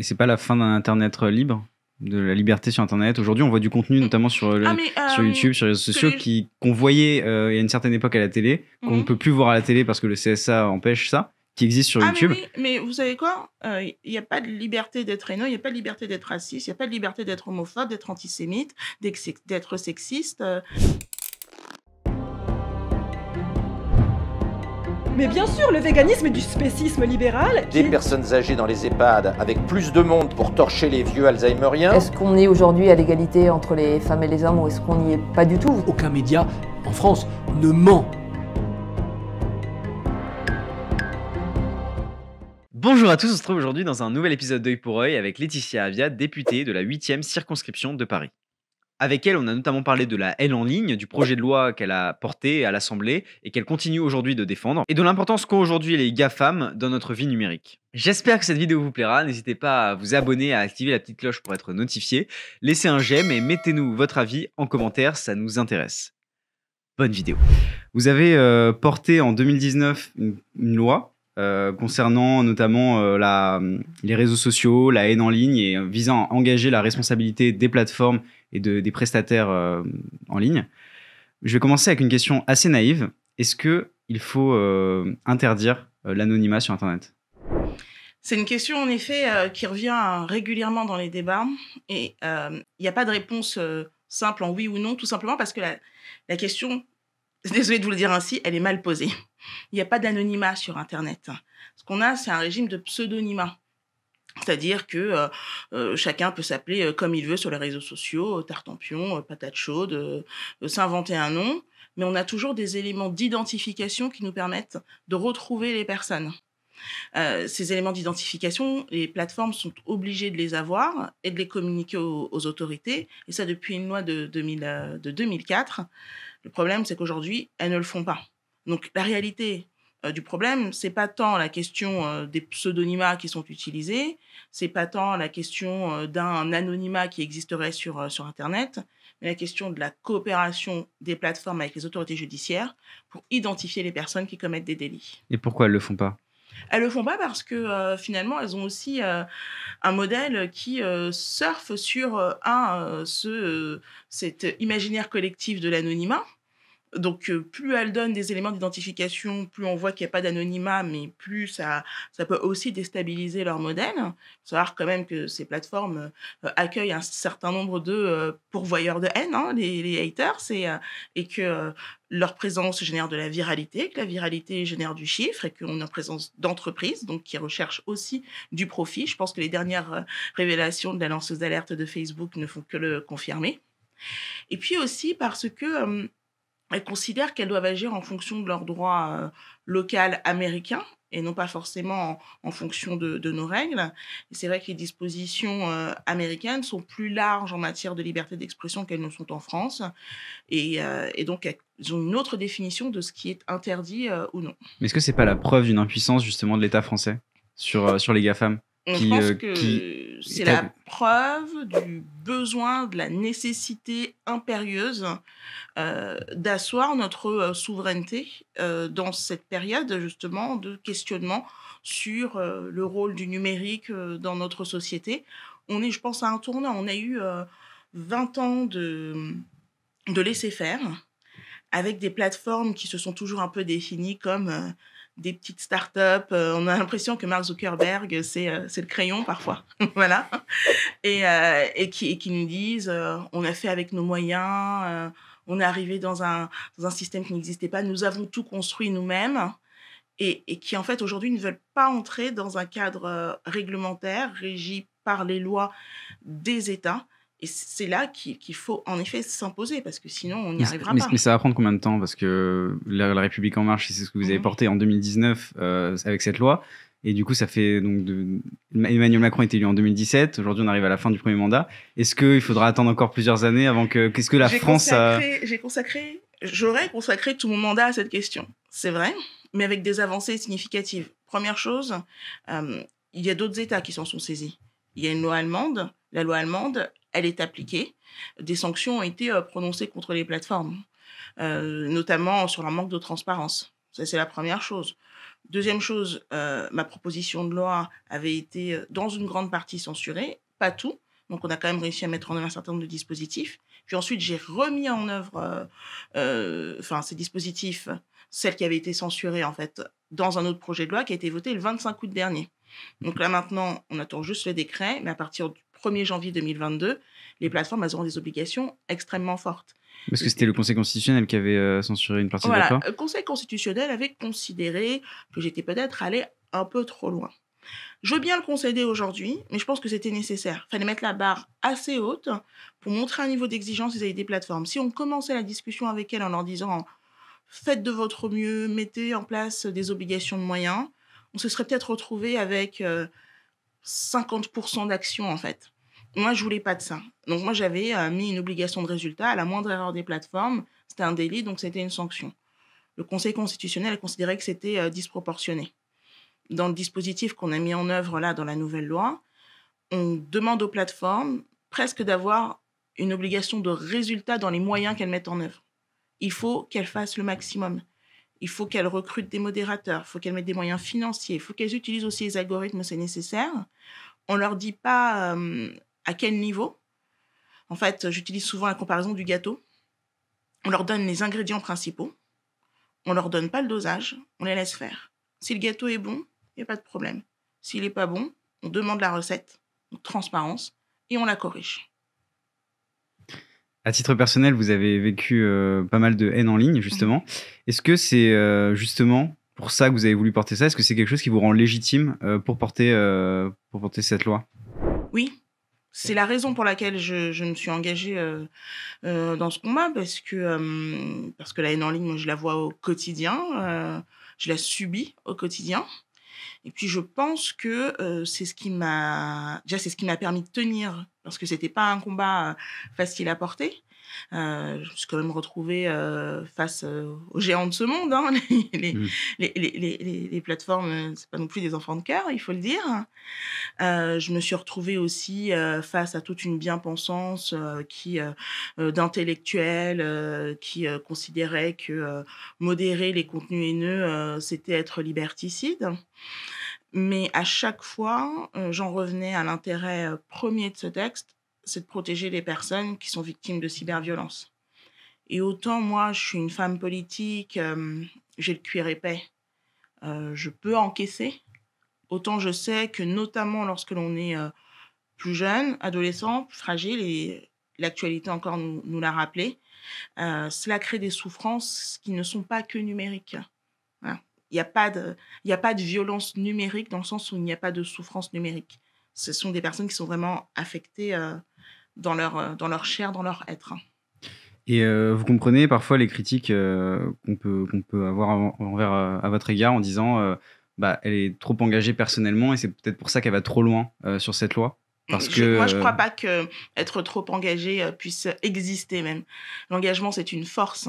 Et c'est pas la fin d'un Internet euh, libre de la liberté sur Internet. Aujourd'hui, on voit du contenu, notamment sur, euh, ah, euh, sur YouTube, sur les réseaux sociaux, qui qu'on voyait il y a une certaine époque à la télé, qu'on mhm. ne peut plus voir à la télé parce que le CSA empêche ça, qui existe sur ah, YouTube. Mais, vous savez quoi Il n'y a pas de liberté d'être haineux, il n'y a pas de liberté d'être raciste, il n'y a pas de liberté d'être homophobe, d'être antisémite, d'être sexiste. Mais bien sûr, le véganisme est du spécisme libéral. Des personnes âgées dans les EHPAD avec plus de monde pour torcher les vieux Alzheimeriens. Est-ce qu'on est, aujourd'hui à l'égalité entre les femmes et les hommes ou est-ce qu'on n'y est pas du tout Aucun média en France ne ment. Bonjour à tous, on se trouve aujourd'hui dans un nouvel épisode d'œil pour œil avec Laetitia Avia, députée de la 8e circonscription de Paris. Avec elle, on a notamment parlé de la haine en ligne, du projet de loi qu'elle a porté à l'Assemblée et qu'elle continue aujourd'hui de défendre, et de l'importance qu'ont aujourd'hui les GAFAM dans notre vie numérique. J'espère que cette vidéo vous plaira, n'hésitez pas à vous abonner, à activer la petite cloche pour être notifié, laissez un j'aime et mettez-nous votre avis en commentaire, ça nous intéresse. Bonne vidéo. Vous avez euh, porté en 2019 une, loi euh, concernant notamment euh, les réseaux sociaux, la haine en ligne et visant à engager la responsabilité des plateformes et de, des prestataires euh, en ligne. Je vais commencer avec une question assez naïve. Est-ce que il faut euh, interdire euh, l'anonymat sur Internet c'est une question, en effet, qui revient régulièrement dans les débats. Et il n'y a pas de réponse simple en oui ou non, tout simplement parce que la, la question, désolé de vous le dire ainsi, elle est mal posée. Il n'y a pas d'anonymat sur Internet. Ce qu'on a, c'est un régime de pseudonymat. C'est-à-dire que euh, euh, chacun peut s'appeler euh, comme il veut sur les réseaux sociaux, Tartampion, Patate Chaude, s'inventer un nom, mais on a toujours des éléments d'identification qui nous permettent de retrouver les personnes. ces éléments d'identification, les plateformes sont obligées de les avoir et de les communiquer aux, autorités, et ça depuis une loi de, 2000, de 2004. Le problème, c'est qu'aujourd'hui, elles ne le font pas. Donc la réalité, euh, du problème, c'est pas tant la question euh, des pseudonymats qui sont utilisés, c'est pas tant la question euh, d'un anonymat qui existerait sur, sur Internet, mais la question de la coopération des plateformes avec les autorités judiciaires pour identifier les personnes qui commettent des délits. Et pourquoi elles le font pas elles le font pas parce que finalement elles ont aussi un modèle qui surfe sur un ce cet imaginaire collectif de l'anonymat donc, euh, plus elles donnent des éléments d'identification, plus on voit qu'il n'y a pas d'anonymat, mais plus ça, ça peut aussi déstabiliser leur modèle. Il faut savoir quand même que ces plateformes euh, accueillent un certain nombre de euh, pourvoyeurs de haine, hein, les, haters, et, que leur présence génère de la viralité, que la viralité génère du chiffre et qu'on a présence d'entreprises donc qui recherchent aussi du profit. Je pense que les dernières révélations de la lanceuse d'alerte de Facebook ne font que le confirmer. Et puis aussi parce que elles considèrent qu'elles doivent agir en fonction de leur droit euh, local américain et non pas forcément en, fonction de, nos règles. C'est vrai que les dispositions euh, américaines sont plus larges en matière de liberté d'expression qu'elles ne sont en France, et, euh, donc elles ont une autre définition de ce qui est interdit ou non. Mais est-ce que c'est pas la preuve d'une impuissance justement de l'État français sur, sur les GAFAM on pense euh, que c'est la preuve du besoin, de la nécessité impérieuse euh, d'asseoir notre euh, souveraineté dans cette période justement de questionnement sur le rôle du numérique dans notre société. On est, je pense, à un tournant. On a eu 20 ans de, de laisser-faire avec des plateformes qui se sont toujours un peu définies comme des petites startups. Euh, on a l'impression que Mark Zuckerberg, c'est euh, le crayon parfois. voilà. Euh, et, qui, nous disent on a fait avec nos moyens, on est arrivé dans un, système qui n'existait pas, nous avons tout construit nous-mêmes. Et, et, qui, en fait, aujourd'hui, ne veulent pas entrer dans un cadre réglementaire régi par les lois des États et c'est là qu'il faut en effet s'imposer, parce que sinon on n'y arrivera pas. Mais ça va prendre combien de temps Parce que la, République en marche, c'est ce que vous avez mhm. porté en 2019 euh, avec cette loi. Et du coup, ça fait donc de... Emmanuel Macron est élu en 2017. Aujourd'hui, on arrive à la fin du premier mandat. Est-ce qu'il faudra attendre encore plusieurs années avant que qu'est-ce que la France a J'ai consacré, j'aurais consacré tout mon mandat à cette question. C'est vrai, mais avec des avancées significatives. Première chose, euh, il y a d'autres États qui s'en sont saisis. Il y a une loi allemande. La loi allemande, elle est appliquée. Des sanctions ont été euh, prononcées contre les plateformes, euh, notamment sur leur manque de transparence. Ça, c'est la première chose. Deuxième chose, euh, ma proposition de loi avait été dans une grande partie censurée, pas tout. Donc on a quand même réussi à mettre en œuvre un certain nombre de dispositifs. Puis ensuite, j'ai remis en œuvre enfin, ces dispositifs, celles qui avaient été censurées en fait, dans un autre projet de loi qui a été voté le 25 août dernier. Donc là maintenant, on attend juste le décret, mais à partir du 1er janvier 2022, les plateformes elles auront des obligations extrêmement fortes. Parce que c'était le Conseil constitutionnel qui avait euh, censuré une partie voilà, de l'accord. Le Conseil constitutionnel avait considéré que j'étais peut-être allé un peu trop loin. Je veux bien le concéder aujourd'hui, mais je pense que c'était nécessaire. Il fallait mettre la barre assez haute pour montrer un niveau d'exigence vis-à-vis des plateformes. Si on commençait la discussion avec elles en leur disant faites de votre mieux, mettez en place des obligations de moyens, on se serait peut-être retrouvé avec euh, 50% d'actions en fait. Moi, je voulais pas de ça. Donc moi, j'avais euh, mis une obligation de résultat à la moindre erreur des plateformes. C'était un délit, donc c'était une sanction. Le Conseil constitutionnel a considéré que c'était euh, disproportionné. Dans le dispositif qu'on a mis en œuvre là dans la nouvelle loi, on demande aux plateformes presque d'avoir une obligation de résultat dans les moyens qu'elles mettent en œuvre. Il faut qu'elles fassent le maximum. Il faut qu'elles recrutent des modérateurs, il faut qu'elles mettent des moyens financiers, il faut qu'elles utilisent aussi les algorithmes, c'est nécessaire. On ne leur dit pas à quel niveau. En fait, j'utilise souvent la comparaison du gâteau. On leur donne les ingrédients principaux, on ne leur donne pas le dosage, on les laisse faire. Si le gâteau est bon, il n'y a pas de problème. S'il n'est pas bon, on demande la recette, donc transparence, et on la corrige. À titre personnel, vous avez vécu euh, pas mal de haine en ligne, justement. Est-ce que c'est euh, justement pour ça que vous avez voulu porter ça Est-ce que c'est quelque chose qui vous rend légitime euh, pour, porter, pour porter cette loi Oui. C'est la raison pour laquelle je, je me suis engagée dans ce combat, parce que, parce que la haine en ligne, moi, je la vois au quotidien, je la subis au quotidien. Et puis je pense que c'est ce qui m'a déjà c'est ce qui m'a permis de tenir parce que c'était pas un combat euh, facile à porter. Euh, je me suis quand même retrouvée euh, face aux géants de ce monde. Hein. Les, les, ce mmh. les, les, plateformes, pas non plus des enfants de cœur, il faut le dire. je me suis retrouvée aussi face à toute une bien-pensance qui d'intellectuels qui considéraient que modérer les contenus haineux, c'était être liberticide. Mais à chaque fois, euh, j'en revenais à l'intérêt euh, premier de ce texte, c'est de protéger les personnes qui sont victimes de cyberviolence. Et autant moi, je suis une femme politique, euh, j'ai le cuir épais, je peux encaisser, autant je sais que notamment lorsque l'on est plus jeune, adolescent, plus fragile, et l'actualité encore nous l'a rappelé, cela crée des souffrances qui ne sont pas que numériques. Il n'y a, pas de, violence numérique dans le sens où il n'y a pas de souffrance numérique. Ce sont des personnes qui sont vraiment affectées euh, euh, dans, leur, chair, dans leur être. Et euh, vous comprenez parfois les critiques qu'on peut, peut avoir envers, à votre égard en disant bah, elle est trop engagée personnellement et c'est peut-être pour ça qu'elle va trop loin sur cette loi parce que... Moi, je ne crois pas que être trop engagé euh, puisse exister même. L'engagement, c'est une force.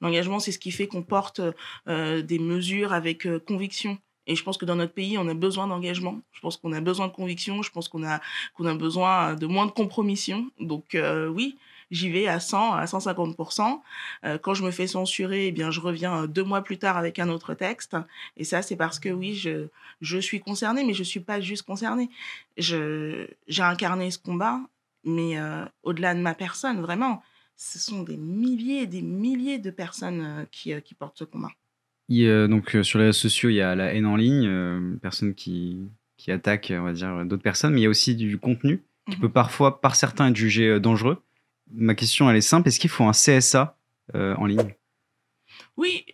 L'engagement, c'est ce qui fait qu'on porte euh, des mesures avec euh, conviction. Et je pense que dans notre pays, on a besoin d'engagement. Je pense qu'on a besoin de conviction. Je pense qu'on a, qu'on a besoin de moins de compromissions. Donc oui, j'y vais à 100, à 150%. Euh, quand je me fais censurer, eh bien, je reviens euh, deux mois plus tard avec un autre texte. Et ça, c'est parce que oui, je, je suis concernée, mais je ne suis pas juste concernée. J'ai incarné ce combat, mais euh, au-delà de ma personne, vraiment, ce sont des milliers et des milliers de personnes qui, qui portent ce combat. donc sur les réseaux sociaux, il y a la haine en ligne, euh, personnes qui, qui attaquent, on va dire, d'autres personnes, mais il y a aussi du contenu qui mhm. peut parfois, par certains, être jugé dangereux ma question, elle est simple. Est-ce qu'il faut un CSA euh, en ligne Oui,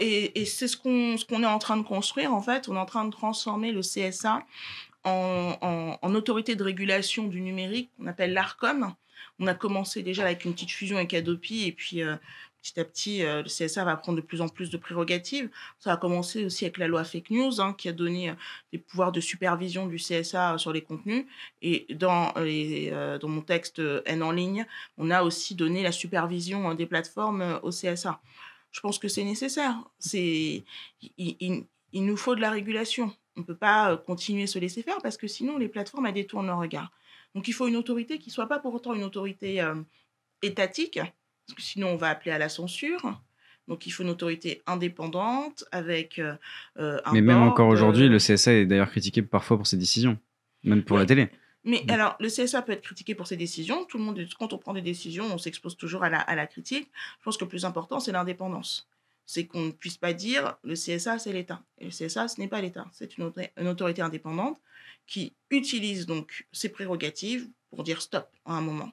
et, c'est ce qu'on ce qu'on est en train de construire, en fait. On est en train de transformer le CSA en, en, autorité de régulation du numérique, qu'on appelle l'ARCOM. On a commencé déjà avec une petite fusion avec Adopi, et puis euh, petit à petit, euh, le CSA va prendre de plus en plus de prérogatives. Ça a commencé aussi avec la loi fake news, hein, qui a donné euh, des pouvoirs de supervision du CSA euh, sur les contenus. Et dans, dans mon texte N en ligne, on a aussi donné la supervision des plateformes au CSA. Je pense que c'est nécessaire. C'est, il, il, nous faut de la régulation. On ne peut pas continuer à se laisser faire parce que sinon, les plateformes, elles détournent leur regard. Donc, il faut une autorité qui ne soit pas pour autant une autorité étatique, sinon on va appeler à la censure. Donc il faut une autorité indépendante avec euh, euh, un. Mais même encore aujourd'hui, euh, le CSA est d'ailleurs critiqué parfois pour ses décisions, même pour la télé. Mais alors, le CSA peut être critiqué pour ses décisions. Tout le monde, quand on prend des décisions, on s'expose toujours à la, critique. Je pense que le plus important, c'est l'indépendance c'est qu'on ne puisse pas dire le CSA, c'est l'État. Et le CSA, ce n'est pas l'État. C'est une, autorité indépendante qui utilise donc ses prérogatives pour dire stop à un moment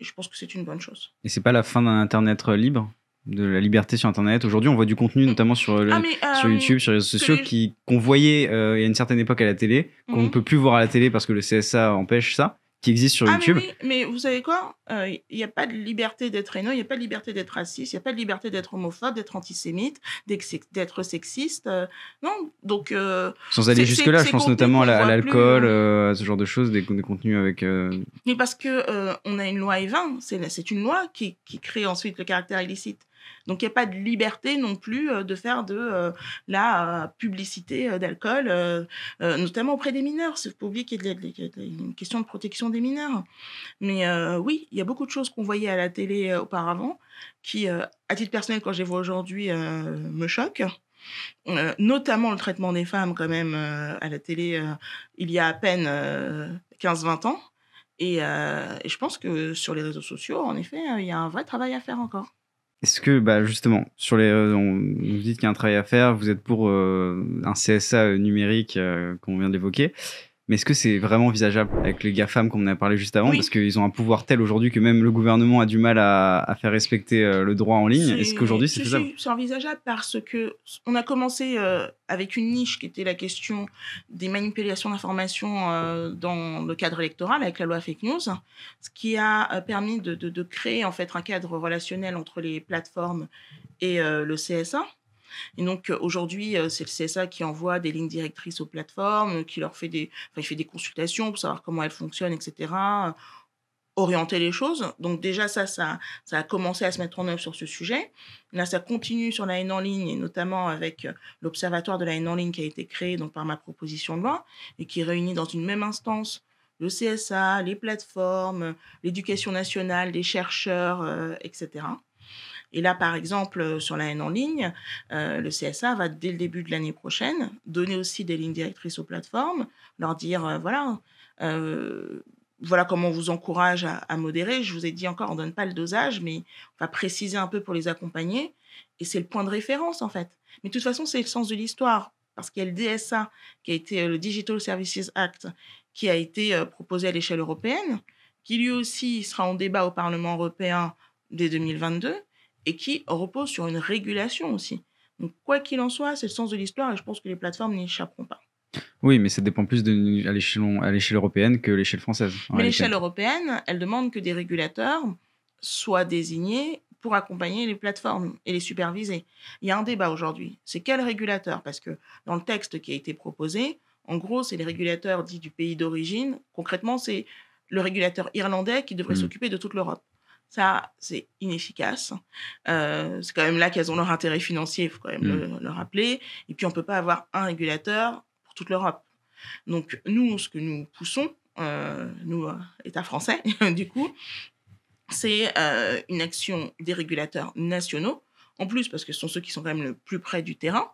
je pense que c'est une bonne chose. Et c'est pas la fin d'un Internet euh, libre de la liberté sur Internet. Aujourd'hui, on voit du contenu, notamment sur, euh, ah, euh, sur YouTube, sur les réseaux sociaux, qui qu'on voyait il y a une certaine époque à la télé, qu'on ne mhm. peut plus voir à la télé parce que le CSA empêche ça qui existe sur ah, YouTube. Mais, mais vous savez quoi Il euh, n'y a pas de liberté d'être haineux, il n'y a pas de liberté d'être raciste, il n'y a pas de liberté d'être homophobe, d'être antisémite, d'être sexiste. Euh, non, donc. Euh, Sans aller jusque-là, je pense notamment à l'alcool, hein. à ce genre de choses, des, contenus avec. Mais parce qu'on on a une loi E20, c'est une loi qui crée ensuite le caractère illicite. Donc il n'y a pas de liberté non plus euh, de faire de euh, la euh, publicité d'alcool, notamment auprès des mineurs. Il faut oublier qu'il y a une question de protection des mineurs. Mais oui, il y a beaucoup de choses qu'on voyait à la télé auparavant qui, à titre personnel, quand je les vois aujourd'hui, me choquent. notamment le traitement des femmes quand même à la télé il y a à peine 15-20 ans. et, je pense que sur les réseaux sociaux, en effet, il y a un vrai travail à faire encore. Est-ce que, bah, justement, sur les, euh, on, vous dites qu'il y a un travail à faire, vous êtes pour euh, un CSA euh, numérique qu'on vient d'évoquer. Mais est-ce que c'est vraiment envisageable avec les GAFAM qu'on a parlé juste avant Parce qu'ils ont un pouvoir tel aujourd'hui que même le gouvernement a du mal à, faire respecter euh, le droit en ligne. Est-ce qu'aujourd'hui c'est faisable C'est envisageable parce qu'on a commencé euh, avec une niche qui était la question des manipulations d'informations euh, dans le cadre électoral avec la loi fake news, ce qui a permis de, créer en fait un cadre relationnel entre les plateformes et le CSA. Et donc euh, aujourd'hui, euh, c'est le CSA qui envoie des lignes directrices aux plateformes, qui leur fait des, enfin, il fait des consultations pour savoir comment elles fonctionnent, etc. Euh, orienter les choses. Donc déjà ça, ça, ça a commencé à se mettre en œuvre sur ce sujet. Là, ça continue sur la haine en ligne et notamment avec l'observatoire de la haine en ligne qui a été créé donc par ma proposition de loi et qui réunit dans une même instance le CSA, les plateformes, l'éducation nationale, les chercheurs, etc. Et là, par exemple, euh, sur la haine en ligne, euh, le CSA va, dès le début de l'année prochaine, donner aussi des lignes directrices aux plateformes, leur dire, euh, voilà, voilà comment on vous encourage à, à, modérer. Je vous ai dit encore, on ne donne pas le dosage, mais on va préciser un peu pour les accompagner. Et c'est le point de référence, en fait. Mais de toute façon, c'est le sens de l'histoire, parce qu'il y a le DSA, qui a été le Digital Services Act, qui a été proposé à l'échelle européenne, qui lui aussi sera en débat au Parlement européen dès 2022 et qui repose sur une régulation aussi. Donc, quoi qu'il en soit, c'est le sens de l'histoire et je pense que les plateformes n'y échapperont pas. Oui, mais ça dépend plus de, à l'échelle européenne que l'échelle française. Mais l'échelle européenne, elle demande que des régulateurs soient désignés pour accompagner les plateformes et les superviser. Il y a un débat aujourd'hui, c'est quel régulateur Parce que dans le texte qui a été proposé, en gros, c'est les régulateurs dits du pays d'origine. Concrètement, c'est le régulateur irlandais qui devrait mm. s'occuper de toute l'Europe. Ça, c'est inefficace. Euh, c'est quand même là qu'elles ont leur intérêt financier, il faut quand même mm. le, rappeler. Et puis, on ne peut pas avoir un régulateur pour toute l'Europe. Donc, nous, ce que nous poussons, euh, nous, euh, État français, du coup, c'est une action des régulateurs nationaux, en plus parce que ce sont ceux qui sont quand même le plus près du terrain,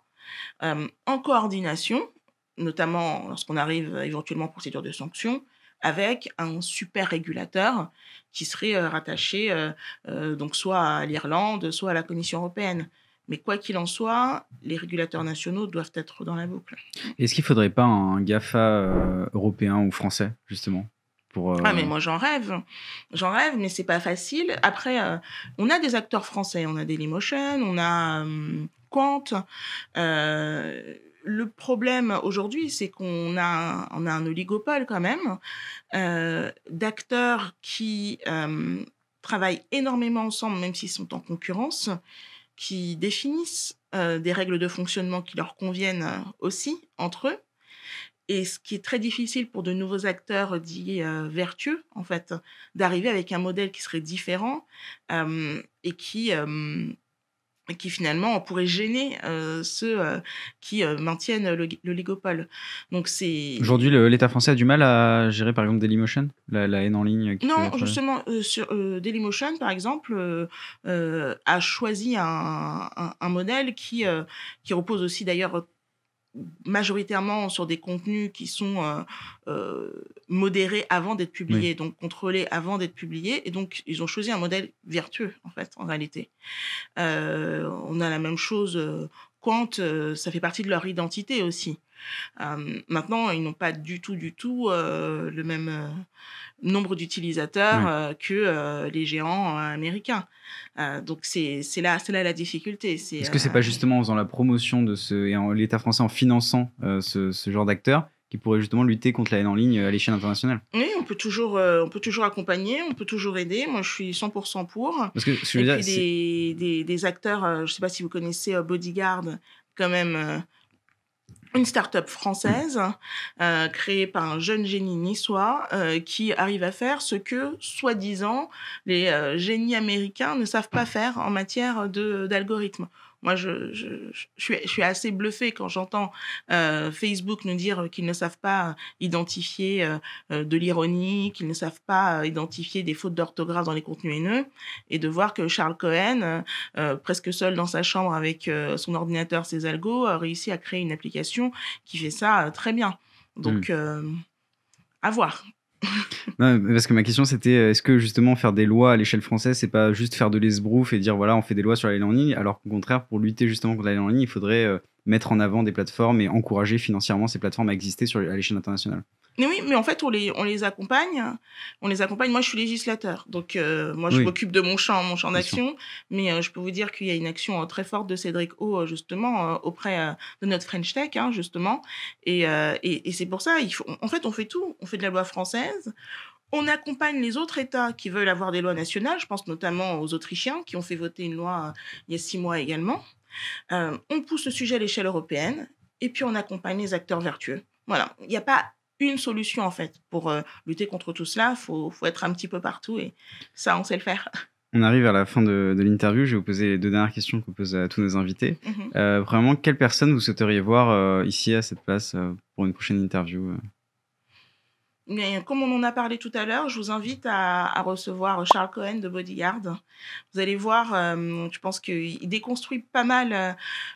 en coordination, notamment lorsqu'on arrive éventuellement aux procédures de sanction, avec un super régulateur qui serait euh, rattaché euh, euh, donc soit à l'Irlande, soit à la Commission européenne. Mais quoi qu'il en soit, les régulateurs nationaux doivent être dans la boucle. Est-ce qu'il ne faudrait pas un GAFA européen ou français, justement pour, Ah mais moi j'en rêve, j'en rêve, mais c'est pas facile. Après, on a des acteurs français, on a Dailymotion, on a euh, Quant le problème aujourd'hui, c'est qu'on a, on a un oligopole quand même euh, d'acteurs qui euh, travaillent énormément ensemble, même s'ils sont en concurrence, qui définissent euh, des règles de fonctionnement qui leur conviennent aussi entre eux. Et ce qui est très difficile pour de nouveaux acteurs dits vertueux, en fait, d'arriver avec un modèle qui serait différent et qui qui finalement on pourrait gêner euh, ceux euh, qui euh, maintiennent le, légopole. Donc c'est aujourd'hui l'État français a du mal à gérer par exemple Dailymotion, la, la haine en ligne. non, justement sur Dailymotion par exemple a choisi un, un modèle qui qui repose aussi d'ailleurs majoritairement sur des contenus qui sont euh, euh, modérés avant d'être publiés, donc contrôlés avant d'être publiés. Et donc, ils ont choisi un modèle vertueux, en fait, en réalité. Euh, on a la même chose quand euh, ça fait partie de leur identité aussi. Euh, maintenant, ils n'ont pas du tout, du tout euh, le même nombre d'utilisateurs que les géants américains. donc c'est là, là la difficulté. Est-ce que c'est pas justement en faisant la promotion de ce et l'État français en finançant ce, ce genre d'acteurs qui pourrait justement lutter contre la haine en ligne euh, à l'échelle internationale. Oui, on peut toujours, euh, on peut toujours accompagner, on peut toujours aider. Moi, je suis 100% pour. Parce que Et puis des, des, acteurs, euh, je ne sais pas si vous connaissez Bodyguard, quand même une start-up française créée par un jeune génie niçois qui arrive à faire ce que, soi-disant, les génies américains ne savent pas faire en matière d'algorithme. Moi, je, suis, assez bluffée quand j'entends euh, Facebook nous dire qu'ils ne savent pas identifier euh, euh, de l'ironie, qu'ils ne savent pas identifier des fautes d'orthographe dans les contenus haineux, et de voir que Charles Cohen, presque seul dans sa chambre avec son ordinateur, ses algos, a réussi à créer une application qui fait ça très bien. Donc, hmm. à voir parce que ma question c'était euh, est-ce que justement faire des lois à l'échelle française, c'est pas juste faire de l'esbrouf et dire voilà, on fait des lois sur la en ligne, alors qu'au contraire, pour lutter justement contre la en ligne, il faudrait euh, mettre en avant des plateformes et encourager financièrement ces plateformes à exister sur, à l'échelle internationale mais oui, mais en fait, on les, on les accompagne. On les accompagne. Moi, je suis législateur. Donc, euh, moi, je m'occupe de mon champ, mon champ d'action. Mais euh, je peux vous dire qu'il y a une action euh, très forte de Cédric O, justement, auprès de notre French Tech, hein, justement. Et, c'est pour ça, il faut, en fait, on fait tout. On fait de la loi française. On accompagne les autres États qui veulent avoir des lois nationales. Je pense notamment aux Autrichiens qui ont fait voter une loi il y a six mois également. on pousse le sujet à l'échelle européenne et puis on accompagne les acteurs vertueux. Voilà, il n'y a pas une solution en fait. Pour euh, lutter contre tout cela, il faut, être un petit peu partout et ça, on sait le faire. On arrive à la fin de, l'interview. Je vais vous poser les deux dernières questions qu'on pose à tous nos invités. Mhm. Euh, vraiment, quelle personne vous souhaiteriez voir euh, ici à cette place pour une prochaine interview comme on en a parlé tout à l'heure, je vous invite à, recevoir Charles Cohen de Bodyguard. Vous allez voir, euh, je pense qu'il déconstruit pas mal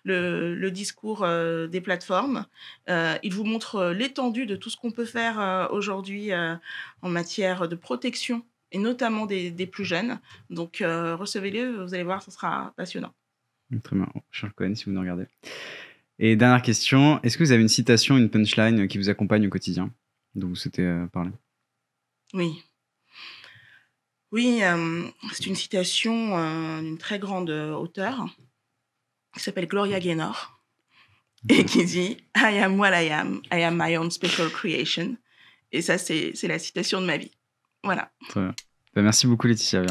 euh, le, discours euh, des plateformes. il vous montre l'étendue de tout ce qu'on peut faire aujourd'hui en matière de protection, et notamment des, plus jeunes. Donc recevez-le, vous allez voir, ce sera passionnant. Très bien, Charles Cohen, si vous nous regardez. Et dernière question, est-ce que vous avez une citation, une punchline qui vous accompagne au quotidien dont vous souhaitez euh, parler Oui. Oui, euh, c'est une citation euh, d'une très grande auteure qui s'appelle Gloria Gaynor et qui dit I am what I am, I am my own special creation. Et ça, c'est la citation de ma vie. Voilà. Très bah, merci beaucoup Laetitia.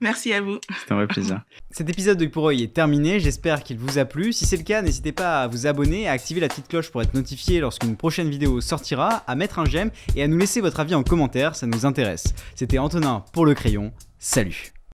Merci à vous. C'était un vrai plaisir. Cet épisode de Pour est terminé, j'espère qu'il vous a plu. Si c'est le cas, n'hésitez pas à vous abonner, à activer la petite cloche pour être notifié lorsqu'une prochaine vidéo sortira, à mettre un j'aime et à nous laisser votre avis en commentaire, ça nous intéresse. C'était Antonin pour le crayon, salut